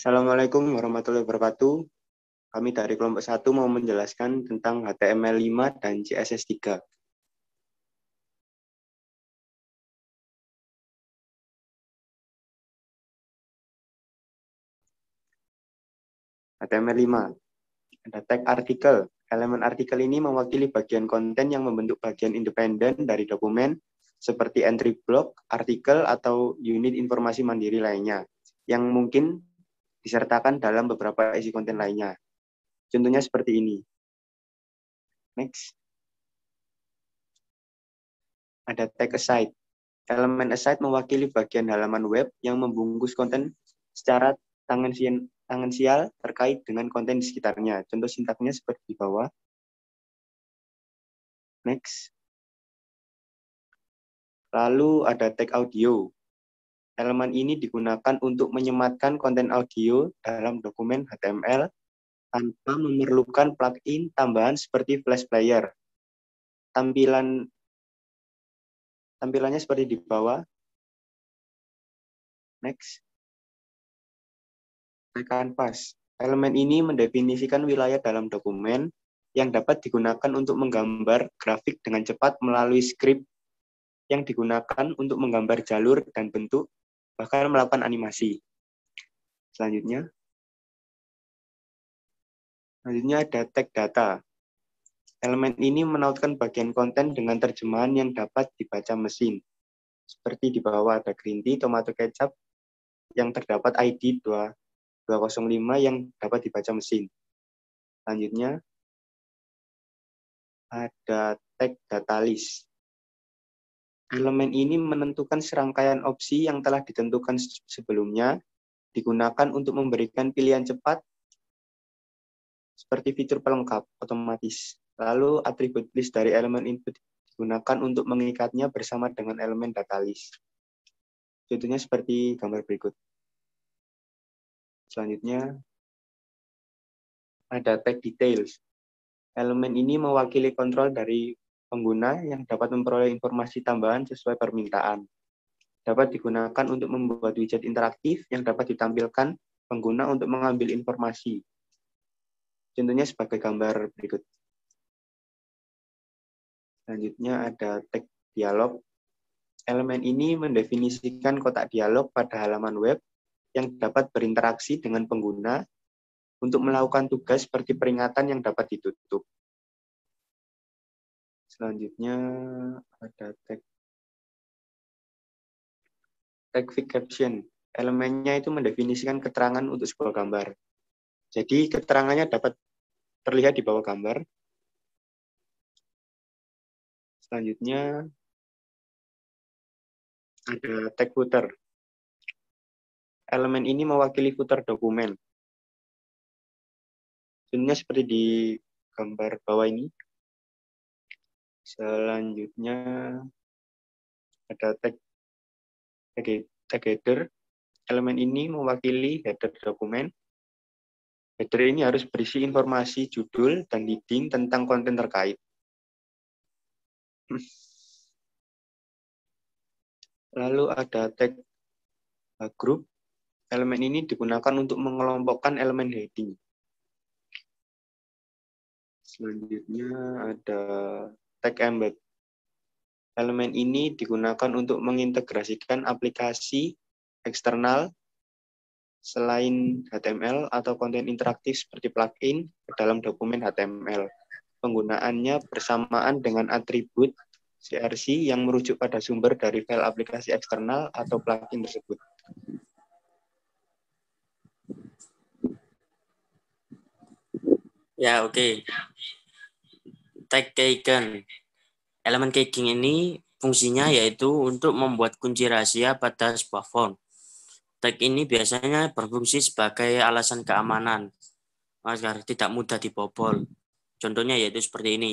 Assalamualaikum warahmatullahi wabarakatuh. Kami dari kelompok 1 mau menjelaskan tentang HTML5 dan CSS3. HTML5 ada tag artikel. Elemen artikel ini mewakili bagian konten yang membentuk bagian independen dari dokumen seperti entry block, artikel, atau unit informasi mandiri lainnya yang mungkin disertakan dalam beberapa isi konten lainnya. Contohnya seperti ini. Next. Ada tag aside. Elemen aside mewakili bagian halaman web yang membungkus konten secara tangensial, terkait dengan konten di sekitarnya. Contoh sintaknya seperti di bawah. Next. Lalu ada tag audio. Elemen ini digunakan untuk menyematkan konten audio dalam dokumen HTML tanpa memerlukan plugin tambahan seperti Flash Player. Tampilan tampilannya seperti di bawah. Next. Canvas. Elemen ini mendefinisikan wilayah dalam dokumen yang dapat digunakan untuk menggambar grafik dengan cepat melalui script yang digunakan untuk menggambar jalur dan bentuk bahkan melakukan animasi. Selanjutnya, selanjutnya ada tag data. Elemen ini menautkan bagian konten dengan terjemahan yang dapat dibaca mesin. Seperti di bawah ada green tea, tomato kecap, yang terdapat ID 2, 205 yang dapat dibaca mesin. Selanjutnya, ada tag data list. Elemen ini menentukan serangkaian opsi yang telah ditentukan sebelumnya, digunakan untuk memberikan pilihan cepat seperti fitur pelengkap otomatis. Lalu atribut list dari elemen input digunakan untuk mengikatnya bersama dengan elemen data list. Contohnya seperti gambar berikut. Selanjutnya ada tag details. Elemen ini mewakili kontrol dari pengguna yang dapat memperoleh informasi tambahan sesuai permintaan. Dapat digunakan untuk membuat widget interaktif yang dapat ditampilkan pengguna untuk mengambil informasi. Contohnya sebagai gambar berikut. Selanjutnya ada tag dialog. Elemen ini mendefinisikan kotak dialog pada halaman web yang dapat berinteraksi dengan pengguna untuk melakukan tugas seperti peringatan yang dapat ditutup selanjutnya ada tag tag caption. Elemennya itu mendefinisikan keterangan untuk sebuah gambar. Jadi keterangannya dapat terlihat di bawah gambar. Selanjutnya ada tag footer. Elemen ini mewakili footer dokumen. Sebenarnya seperti di gambar bawah ini, Selanjutnya ada tag, tag, tag header. Elemen ini mewakili header dokumen. Header ini harus berisi informasi judul dan heading tentang konten terkait. Lalu ada tag eh, group. Elemen ini digunakan untuk mengelompokkan elemen heading. Selanjutnya ada Tag Embed. Elemen ini digunakan untuk mengintegrasikan aplikasi eksternal selain HTML atau konten interaktif seperti plugin ke dalam dokumen HTML. Penggunaannya bersamaan dengan atribut CRC yang merujuk pada sumber dari file aplikasi eksternal atau plugin tersebut. Ya, oke. Okay. Tag taken. Elemen caching ini fungsinya yaitu untuk membuat kunci rahasia pada sebuah font. Tag ini biasanya berfungsi sebagai alasan keamanan agar tidak mudah dibobol. Contohnya yaitu seperti ini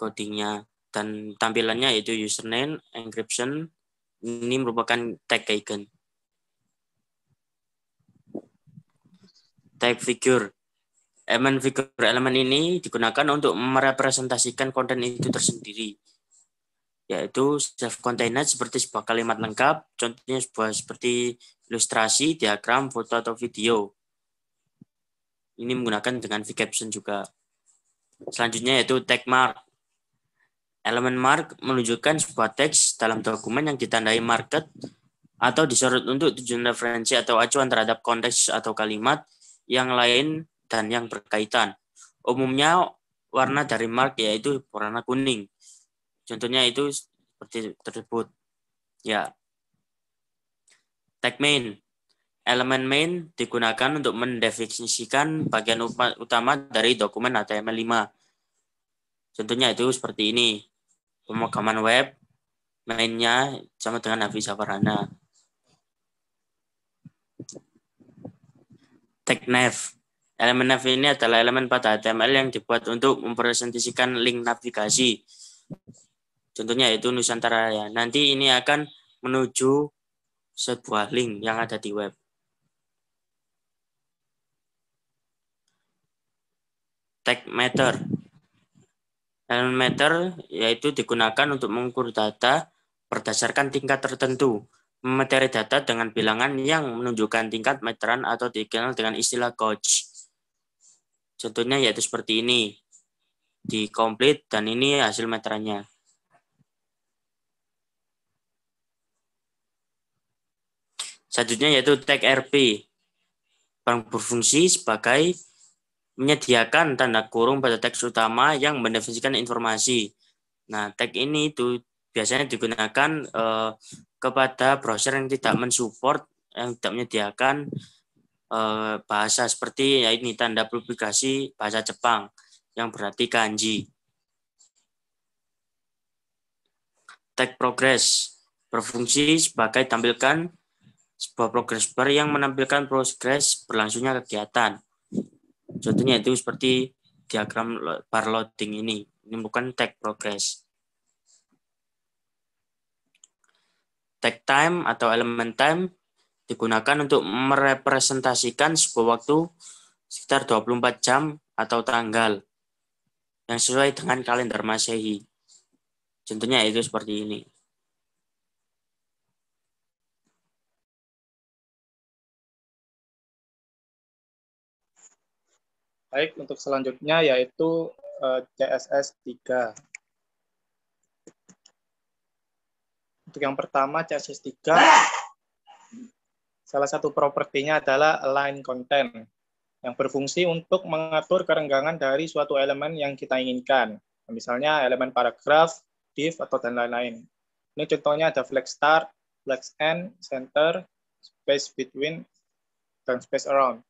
codingnya dan tampilannya yaitu username, encryption, ini merupakan tag icon. Tag figure elemen figur elemen ini digunakan untuk merepresentasikan konten itu tersendiri yaitu self-contained seperti sebuah kalimat lengkap, contohnya sebuah seperti ilustrasi, diagram, foto, atau video. Ini menggunakan dengan v-caption juga. Selanjutnya yaitu tag mark. Elemen mark menunjukkan sebuah teks dalam dokumen yang ditandai market atau disorot untuk tujuan referensi atau acuan terhadap konteks atau kalimat yang lain dan yang berkaitan. Umumnya warna dari mark yaitu warna kuning. Contohnya itu seperti tersebut. Ya. Tag main. Elemen main digunakan untuk mendefinisikan bagian utama dari dokumen HTML5. Contohnya itu seperti ini. pemakaman web mainnya sama dengan Hafiz tag nav Elemen nav ini adalah elemen pada HTML yang dibuat untuk mempresentasikan link navigasi. Contohnya yaitu Nusantara ya. Nanti ini akan menuju sebuah link yang ada di web. Tag meter. Elemen meter yaitu digunakan untuk mengukur data berdasarkan tingkat tertentu Memeteri data dengan bilangan yang menunjukkan tingkat meteran atau dikenal dengan istilah gauge. Contohnya yaitu seperti ini. Di komplit dan ini hasil meterannya. Selanjutnya yaitu tag RP. Barang berfungsi sebagai menyediakan tanda kurung pada teks utama yang mendefinisikan informasi. Nah, tag ini itu biasanya digunakan eh, kepada browser yang tidak mensupport, yang tidak menyediakan Eh, bahasa seperti ya ini tanda publikasi bahasa Jepang yang berarti kanji. Tag progress berfungsi sebagai tampilkan sebuah progress bar yang menampilkan proses berlangsungnya kegiatan. Contohnya itu seperti diagram bar loading ini. Ini bukan tag progress. Tag time atau element time digunakan untuk merepresentasikan sebuah waktu sekitar 24 jam atau tanggal yang sesuai dengan kalender Masehi. Contohnya itu seperti ini. Baik, untuk selanjutnya yaitu eh, CSS 3. Untuk yang pertama CSS 3 Salah satu propertinya adalah align content yang berfungsi untuk mengatur kerenggangan dari suatu elemen yang kita inginkan. Misalnya elemen paragraf, div, atau dan lain-lain. Ini contohnya ada flex start, flex end, center, space between, dan space around.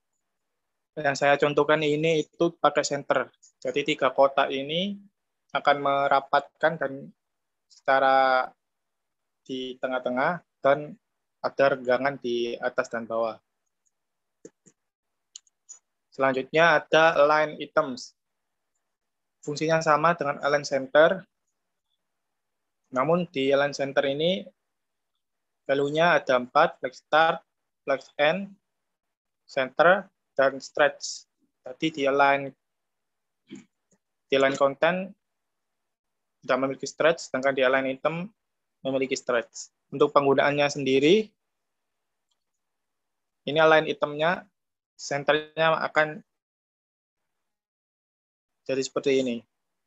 Yang saya contohkan ini itu pakai center. Jadi tiga kotak ini akan merapatkan dan secara di tengah-tengah dan ada regangan di atas dan bawah. Selanjutnya ada line items. Fungsinya sama dengan align center. Namun di align center ini value ada 4, flex start, flex end, center, dan stretch. Tadi di align di align content tidak memiliki stretch, sedangkan di align item memiliki stretch. Untuk penggunaannya sendiri, ini line itemnya, senternya akan jadi seperti ini.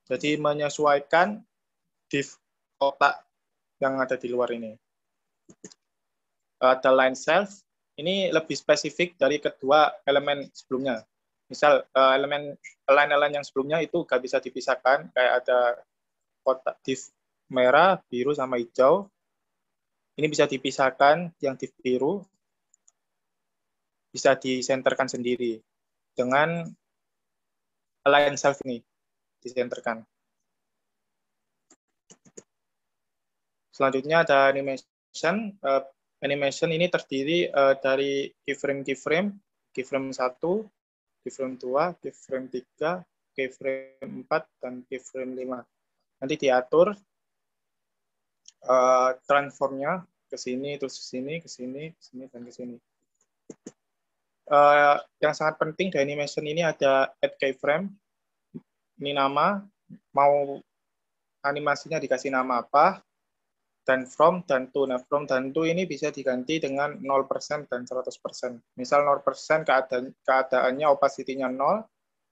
Jadi menyesuaikan div kotak yang ada di luar ini. the line self, ini lebih spesifik dari kedua elemen sebelumnya. Misal eh, elemen line-line yang sebelumnya itu nggak bisa dipisahkan, kayak ada kotak div merah, biru, sama hijau. Ini bisa dipisahkan yang div biru, bisa disenterkan sendiri dengan align self ini disenterkan. Selanjutnya ada animation. Uh, animation ini terdiri uh, dari keyframe keyframe, keyframe 1, keyframe 2, keyframe 3, keyframe 4 dan keyframe 5. Nanti diatur uh, transformnya ke sini, terus ke sini, ke sini, ke sini, dan ke sini. Uh, yang sangat penting dari animation ini ada add keyframe, ini nama, mau animasinya dikasih nama apa, dan from dan to. Nah, from dan to ini bisa diganti dengan 0% dan 100%. Misal 0% keadaan, keadaannya opacity-nya 0,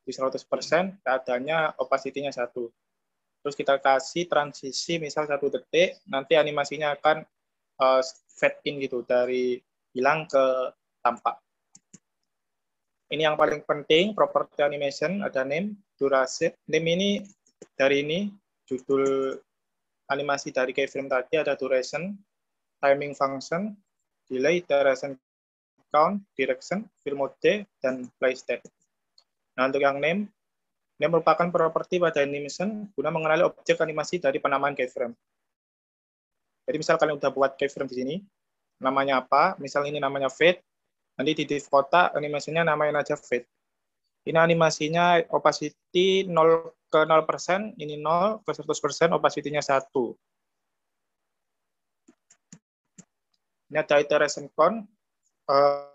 di 100% keadaannya opacity-nya 1 terus kita kasih transisi misal satu detik, nanti animasinya akan uh, fade in gitu dari hilang ke tampak. Ini yang paling penting, property animation ada name, durasi. Name ini dari ini judul animasi dari keyframe tadi ada duration, timing function, delay, duration count, direction, fill mode, dan play state. Nah, untuk yang name, ini merupakan properti pada animation guna mengenali objek animasi dari penamaan keyframe. Jadi misal kalian udah buat keyframe di sini, namanya apa, misal ini namanya fade, nanti di div kotak animasinya namain aja fade. Ini animasinya opacity 0 ke 0%, persen, ini 0 ke 100%, opacity-nya 1. Ini ada iteration count, uh,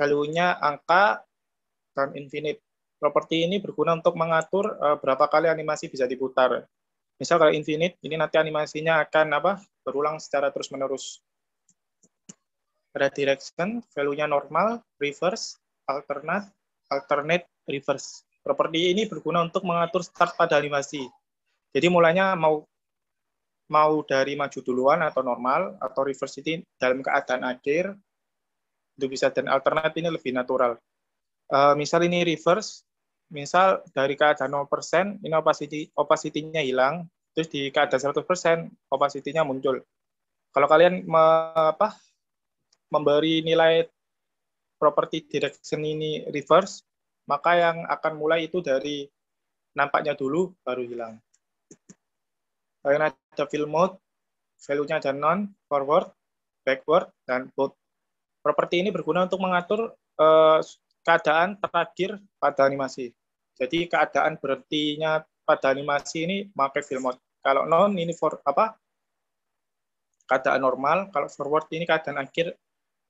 value-nya angka dan infinite. Properti ini berguna untuk mengatur uh, berapa kali animasi bisa diputar. Misal kalau infinite, ini nanti animasinya akan apa? berulang secara terus-menerus. Redirection, value-nya normal, reverse, alternate, alternate, reverse. Properti ini berguna untuk mengatur start pada animasi. Jadi mulanya mau mau dari maju duluan atau normal atau reverse ini dalam keadaan akhir itu bisa dan alternate ini lebih natural. Uh, misal ini reverse, misal dari keadaan 0% ini opacity opacity-nya hilang, terus di keadaan 100% opacity-nya muncul. Kalau kalian me, apa, memberi nilai property direction ini reverse, maka yang akan mulai itu dari nampaknya dulu baru hilang. Kalian ada fill mode, value-nya ada non forward, backward, dan both. Properti ini berguna untuk mengatur uh, keadaan terakhir pada animasi. Jadi keadaan berhentinya pada animasi ini pakai film. mode. Kalau non ini for apa? keadaan normal, kalau forward ini keadaan akhir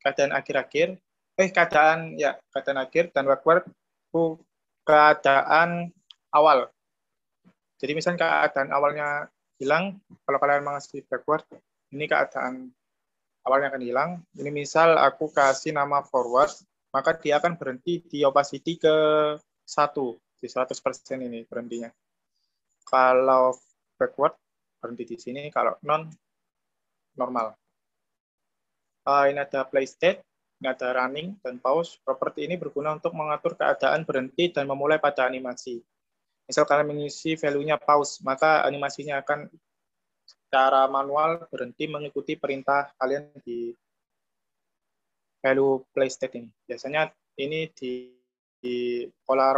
keadaan akhir-akhir, eh keadaan ya, keadaan akhir dan backward itu keadaan awal. Jadi misalnya keadaan awalnya hilang, kalau kalian mengasih backward, ini keadaan awalnya akan hilang. Ini misal aku kasih nama forward, maka dia akan berhenti di opacity ke satu di 100% ini berhentinya. Kalau backward berhenti di sini, kalau non normal. Uh, ini ada play state, ini ada running dan pause. Properti ini berguna untuk mengatur keadaan berhenti dan memulai pada animasi. Misal kalian mengisi value-nya pause, maka animasinya akan secara manual berhenti mengikuti perintah kalian di value play state ini. Biasanya ini di, di pola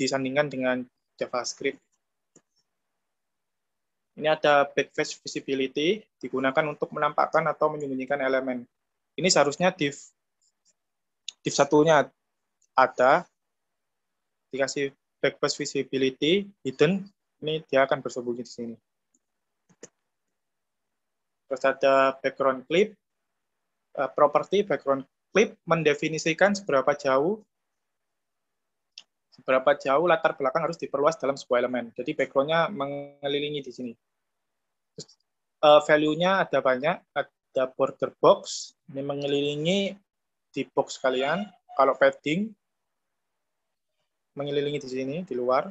disandingkan dengan JavaScript. Ini ada backface visibility, digunakan untuk menampakkan atau menyembunyikan elemen. Ini seharusnya div div satunya ada, dikasih backface visibility, hidden, ini dia akan bersembunyi di sini. Terus ada background clip, eh, property background clip mendefinisikan seberapa jauh seberapa jauh latar belakang harus diperluas dalam sebuah elemen. Jadi backgroundnya mengelilingi di sini. Terus, uh, value-nya ada banyak, ada border box, ini mengelilingi di box kalian. Kalau padding, mengelilingi di sini, di luar.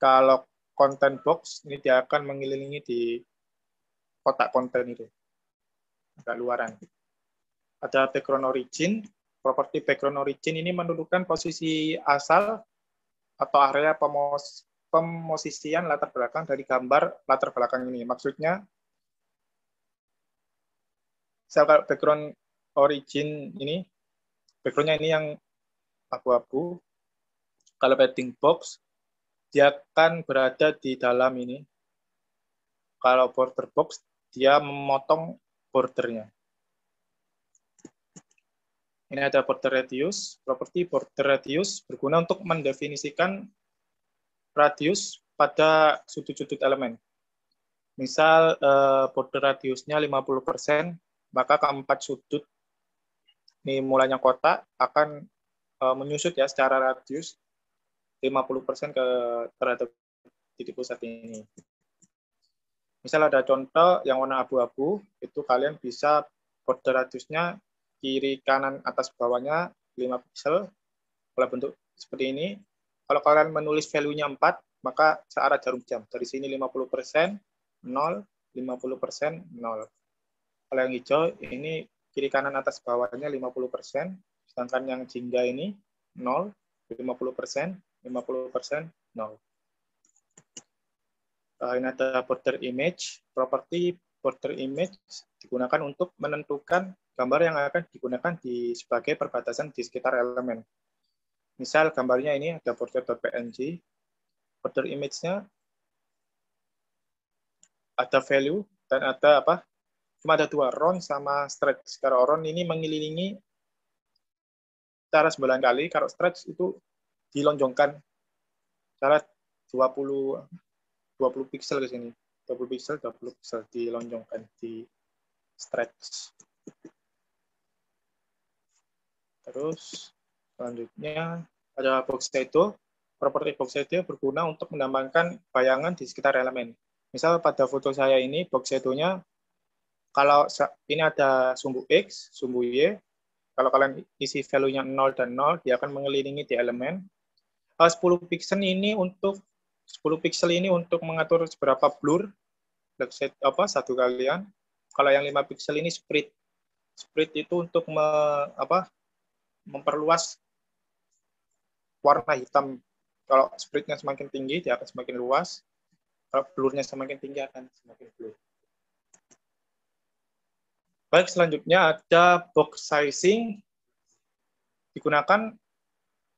Kalau content box, ini dia akan mengelilingi di kotak konten itu. Agak luaran. Ada background origin, properti background origin ini menunjukkan posisi asal atau area pemos pemosisian latar belakang dari gambar latar belakang ini. Maksudnya, kalau background origin ini, backgroundnya ini yang abu-abu. Kalau padding box, dia akan berada di dalam ini. Kalau border box, dia memotong bordernya. Ini ada border radius, properti border radius berguna untuk mendefinisikan radius pada sudut-sudut elemen. Misal border eh, radiusnya 50%, maka keempat sudut ini mulanya kotak akan eh, menyusut ya secara radius 50% ke terhadap titik pusat ini. Misal ada contoh yang warna abu-abu, itu kalian bisa border radiusnya kiri kanan atas bawahnya 5 pixel oleh bentuk seperti ini. Kalau kalian menulis value-nya 4, maka searah jarum jam. Dari sini 50%, 0, 50%, 0. Kalau yang hijau, ini kiri kanan atas bawahnya 50%, sedangkan yang jingga ini 0, 50%, 50%, 0. Ini ada border image. Property border image digunakan untuk menentukan gambar yang akan digunakan di sebagai perbatasan di sekitar elemen. Misal gambarnya ini ada portrait.png, border image-nya ada value dan ada apa? Cuma ada dua, round sama stretch. Kalau round ini mengelilingi cara 9 kali, kalau stretch itu dilonjongkan cara 20 20 pixel ke sini. 20 pixel, 20 pixel dilonjongkan di stretch. Terus selanjutnya ada box itu properti box itu berguna untuk menambahkan bayangan di sekitar elemen. Misal pada foto saya ini box nya kalau ini ada sumbu X, sumbu Y, kalau kalian isi value-nya 0 dan 0, dia akan mengelilingi di elemen. 10 eh, pixel ini untuk 10 pixel ini untuk mengatur seberapa blur set apa satu kalian. Kalau yang 5 pixel ini split. Split itu untuk me, apa memperluas warna hitam. Kalau splitnya semakin tinggi, dia akan semakin luas. Kalau blurnya semakin tinggi, akan semakin blur. Baik, selanjutnya ada box sizing. Digunakan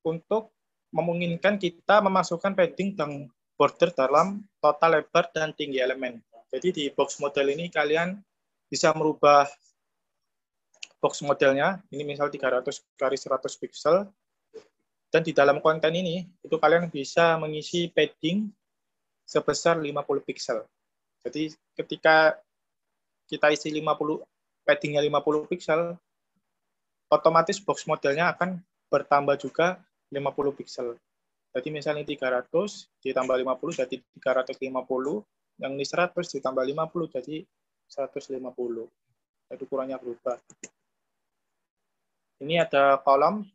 untuk memungkinkan kita memasukkan padding dan border dalam total lebar dan tinggi elemen. Jadi di box model ini kalian bisa merubah box modelnya, ini misal 300 kali 100 pixel, dan di dalam konten ini, itu kalian bisa mengisi padding sebesar 50 pixel. Jadi ketika kita isi 50 paddingnya 50 pixel, otomatis box modelnya akan bertambah juga 50 pixel. Jadi misalnya 300 ditambah 50 jadi 350, yang ini 100 ditambah 50 jadi 150. Itu ukurannya berubah. Ini ada kolom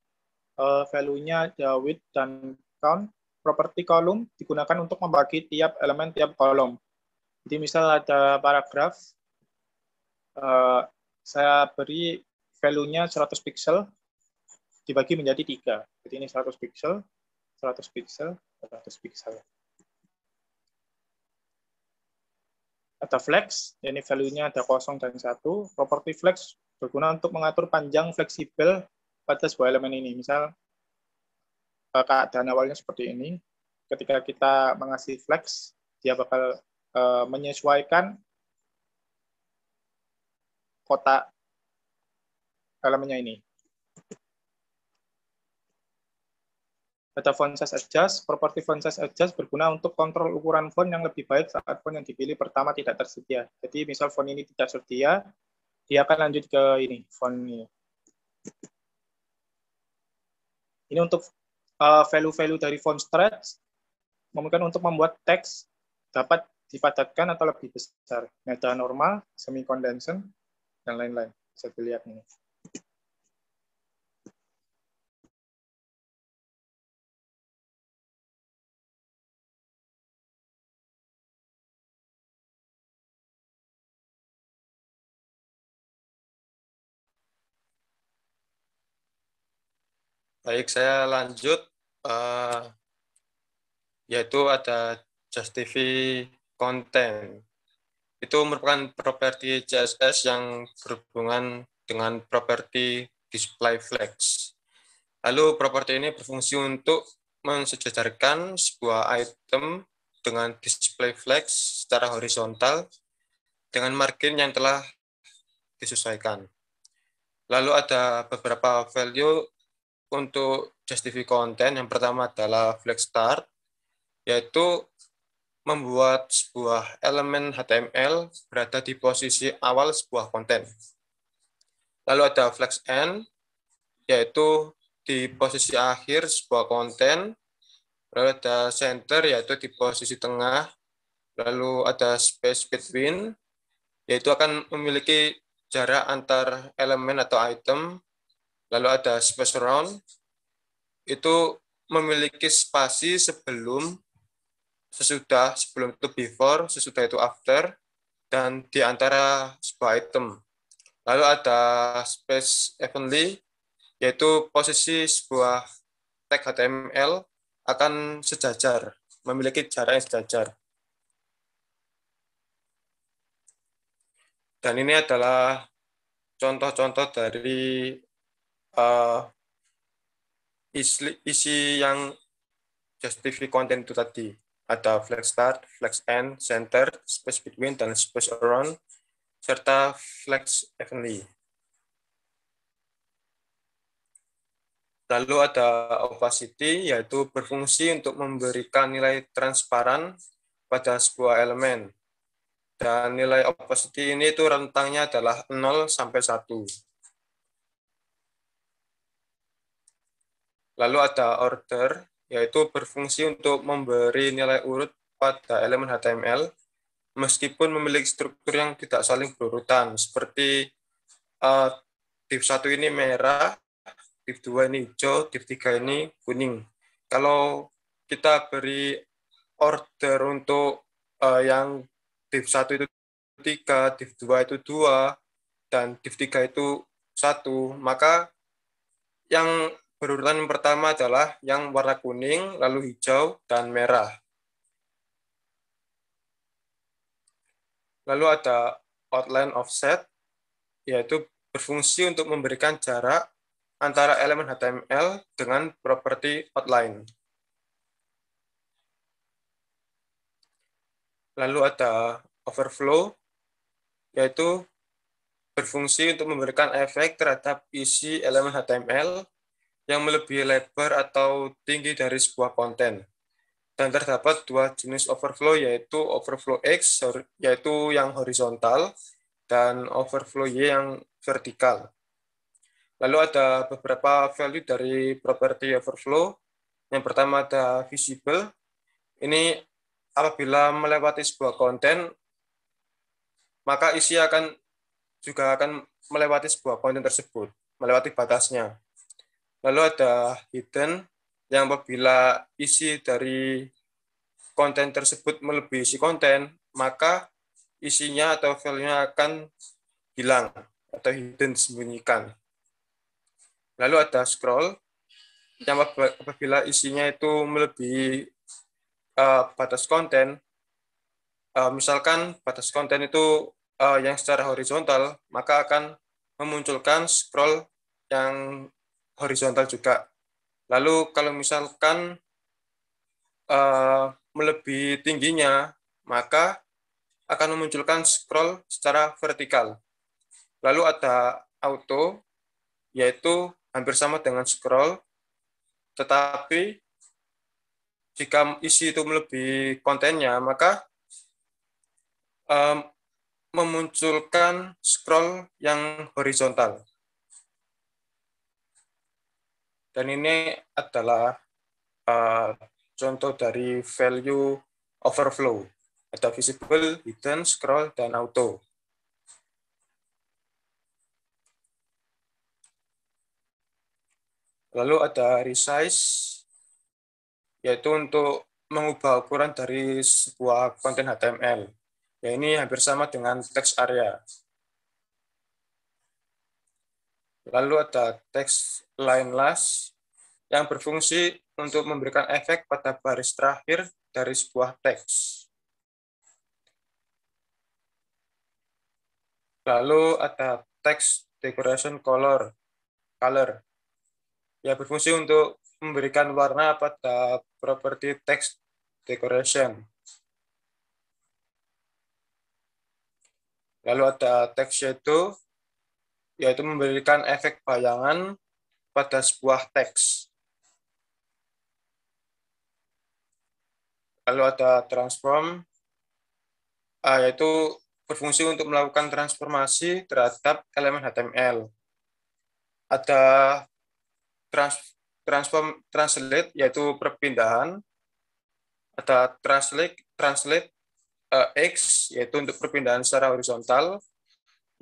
uh, value-nya uh, width dan count. Property kolom digunakan untuk membagi tiap elemen tiap kolom. Jadi misal ada paragraf, uh, saya beri value-nya 100 pixel dibagi menjadi tiga. Jadi ini 100 pixel, 100 pixel, 100 pixel. Ada flex, ini value-nya ada kosong dan satu. Property flex berguna untuk mengatur panjang fleksibel pada sebuah elemen ini. Misal eh, keadaan awalnya seperti ini, ketika kita mengasih flex, dia bakal uh, menyesuaikan kotak elemennya ini. Ada font size adjust, properti font size adjust berguna untuk kontrol ukuran font yang lebih baik saat font yang dipilih pertama tidak tersedia. Jadi misal font ini tidak tersedia, dia akan lanjut ke ini font ini. untuk uh, value-value uh, dari font stretch memungkinkan untuk membuat teks dapat dipadatkan atau lebih besar. Meta normal, semi condensation, dan lain-lain. Bisa dilihat ini. Baik, saya lanjut. Uh, yaitu ada justify content. Itu merupakan properti CSS yang berhubungan dengan properti display flex. Lalu properti ini berfungsi untuk mensejajarkan sebuah item dengan display flex secara horizontal dengan margin yang telah disesuaikan. Lalu ada beberapa value untuk justify konten yang pertama adalah flex start yaitu membuat sebuah elemen HTML berada di posisi awal sebuah konten. Lalu ada flex end yaitu di posisi akhir sebuah konten. Lalu ada center yaitu di posisi tengah. Lalu ada space between yaitu akan memiliki jarak antar elemen atau item lalu ada space round, itu memiliki spasi sebelum, sesudah, sebelum itu before, sesudah itu after, dan di antara sebuah item. Lalu ada space evenly, yaitu posisi sebuah tag HTML akan sejajar, memiliki jarak yang sejajar. Dan ini adalah contoh-contoh dari uh, isi, isi yang justify content itu tadi. Ada flex start, flex end, center, space between, dan space around, serta flex evenly. Lalu ada opacity, yaitu berfungsi untuk memberikan nilai transparan pada sebuah elemen. Dan nilai opacity ini itu rentangnya adalah 0 sampai 1. Lalu ada order, yaitu berfungsi untuk memberi nilai urut pada elemen HTML meskipun memiliki struktur yang tidak saling berurutan. Seperti uh, div 1 ini merah, div 2 ini hijau, div 3 ini kuning. Kalau kita beri order untuk uh, yang div 1 itu 3, div 2 itu 2, dan div 3 itu 1, maka yang Berurutan pertama adalah yang warna kuning, lalu hijau, dan merah. Lalu ada outline offset, yaitu berfungsi untuk memberikan jarak antara elemen HTML dengan properti outline. Lalu ada overflow, yaitu berfungsi untuk memberikan efek terhadap isi elemen HTML yang melebihi lebar atau tinggi dari sebuah konten. Dan terdapat dua jenis overflow, yaitu overflow X, yaitu yang horizontal, dan overflow Y yang vertikal. Lalu ada beberapa value dari properti overflow. Yang pertama ada visible. Ini apabila melewati sebuah konten, maka isi akan juga akan melewati sebuah konten tersebut, melewati batasnya. Lalu ada hidden yang apabila isi dari konten tersebut melebihi isi konten, maka isinya atau filenya akan hilang atau hidden sembunyikan Lalu ada scroll yang apabila isinya itu melebihi uh, batas konten, uh, misalkan batas konten itu uh, yang secara horizontal, maka akan memunculkan scroll yang horizontal juga. Lalu kalau misalkan uh, melebihi tingginya, maka akan memunculkan scroll secara vertikal. Lalu ada auto, yaitu hampir sama dengan scroll, tetapi jika isi itu melebihi kontennya, maka um, memunculkan scroll yang horizontal. Dan ini adalah uh, contoh dari value overflow. Ada visible, hidden, scroll, dan auto. Lalu ada resize, yaitu untuk mengubah ukuran dari sebuah konten HTML. Ya, ini hampir sama dengan text area. Lalu ada text line last yang berfungsi untuk memberikan efek pada baris terakhir dari sebuah teks. Lalu ada text decoration color, color yang berfungsi untuk memberikan warna pada properti text decoration. Lalu ada text shadow yaitu memberikan efek bayangan pada sebuah teks. Lalu ada transform, ah, yaitu berfungsi untuk melakukan transformasi terhadap elemen HTML. Ada trans, transform translate, yaitu perpindahan. Ada translate, translate uh, X, yaitu untuk perpindahan secara horizontal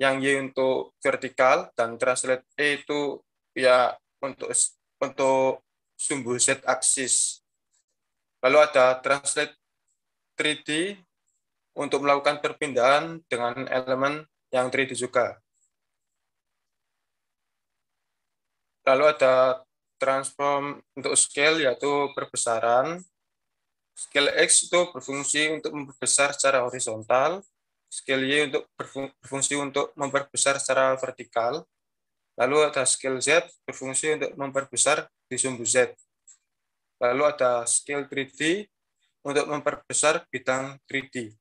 yang Y untuk vertikal dan translate E itu ya untuk untuk sumbu Z axis Lalu ada translate 3D untuk melakukan perpindahan dengan elemen yang 3D juga. Lalu ada transform untuk scale yaitu perbesaran. Scale X itu berfungsi untuk membesar secara horizontal, skill Y untuk berfungsi untuk memperbesar secara vertikal. Lalu ada skill Z berfungsi untuk memperbesar di sumbu Z. Lalu ada skill 3D untuk memperbesar bidang 3D.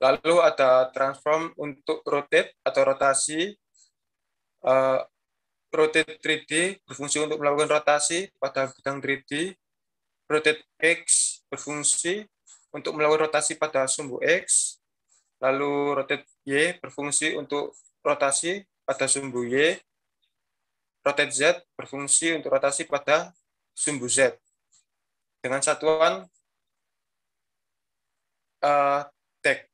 Lalu ada transform untuk rotate atau rotasi. Eh, rotate 3D berfungsi untuk melakukan rotasi pada bidang 3D. Rotate X berfungsi untuk melakukan rotasi pada sumbu X, lalu rotate Y berfungsi untuk rotasi pada sumbu Y, rotate Z berfungsi untuk rotasi pada sumbu Z. Dengan satuan uh, tag.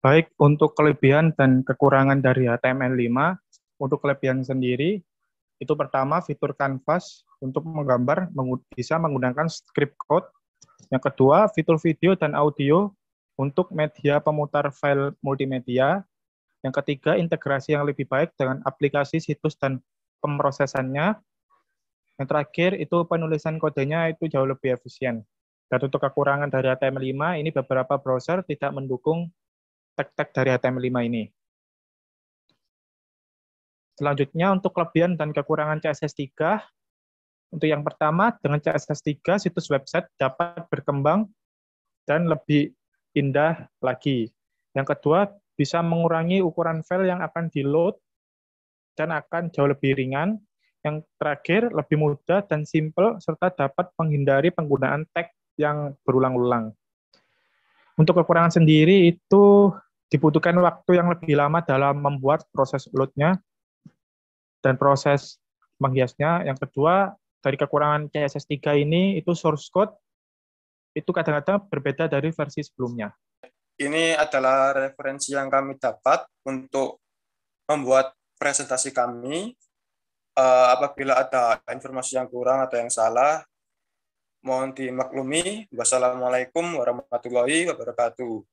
baik untuk kelebihan dan kekurangan dari HTML5. Untuk kelebihan sendiri, itu pertama fitur kanvas untuk menggambar bisa menggunakan script code. Yang kedua, fitur video dan audio untuk media pemutar file multimedia. Yang ketiga, integrasi yang lebih baik dengan aplikasi situs dan pemrosesannya. Yang terakhir, itu penulisan kodenya itu jauh lebih efisien. Dan untuk kekurangan dari HTML5, ini beberapa browser tidak mendukung tag-tag dari HTML5 ini. Selanjutnya untuk kelebihan dan kekurangan CSS3, untuk yang pertama, dengan CSS3, situs website dapat berkembang dan lebih indah lagi. Yang kedua, bisa mengurangi ukuran file yang akan di-load dan akan jauh lebih ringan. Yang terakhir, lebih mudah dan simple, serta dapat menghindari penggunaan tag yang berulang-ulang. Untuk kekurangan sendiri itu Dibutuhkan waktu yang lebih lama dalam membuat proses loadnya dan proses menghiasnya. Yang kedua, dari kekurangan CSS3 ini, itu source code itu kadang-kadang berbeda dari versi sebelumnya. Ini adalah referensi yang kami dapat untuk membuat presentasi kami. Eh, apabila ada informasi yang kurang atau yang salah, mohon dimaklumi. Wassalamualaikum warahmatullahi wabarakatuh.